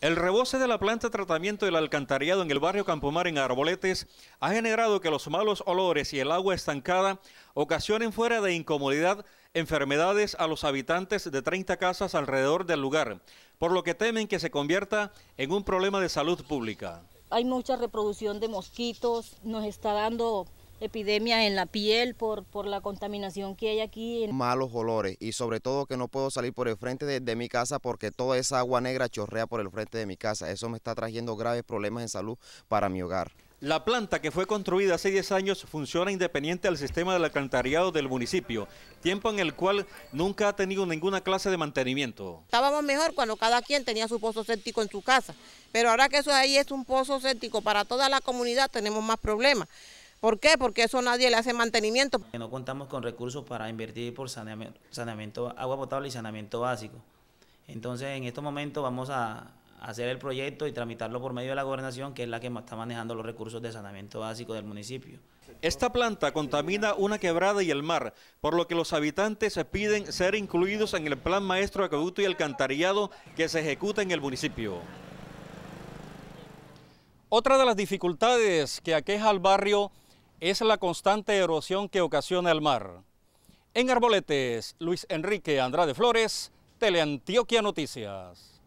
El rebose de la planta de tratamiento del alcantarillado en el barrio Campomar en Arboletes ha generado que los malos olores y el agua estancada ocasionen fuera de incomodidad enfermedades a los habitantes de 30 casas alrededor del lugar, por lo que temen que se convierta en un problema de salud pública. Hay mucha reproducción de mosquitos, nos está dando epidemia en la piel por, por la contaminación que hay aquí. Malos olores y sobre todo que no puedo salir por el frente de, mi casa porque toda esa agua negra chorrea por el frente de mi casa. Eso me está trayendo graves problemas en salud para mi hogar. La planta que fue construida hace 10 años funciona independiente ...del sistema del alcantarillado del municipio, tiempo en el cual nunca ha tenido ninguna clase de mantenimiento. Estábamos mejor cuando cada quien tenía su pozo séptico en su casa, pero ahora que eso ahí es un pozo séptico para toda la comunidad tenemos más problemas. ¿Por qué? Porque eso nadie le hace mantenimiento. No contamos con recursos para invertir por saneamiento, saneamiento agua potable y saneamiento básico. Entonces, en estos momentos vamos a hacer el proyecto y tramitarlo por medio de la gobernación, que es la que está manejando los recursos de saneamiento básico del municipio. Esta planta contamina una quebrada y el mar, por lo que los habitantes se piden ser incluidos en el plan maestro de acueducto y alcantarillado que se ejecuta en el municipio. Otra de las dificultades que aqueja al barrio es la constante erosión que ocasiona el mar. En Arboletes, Luis Enrique Andrade Flores, Teleantioquia Noticias.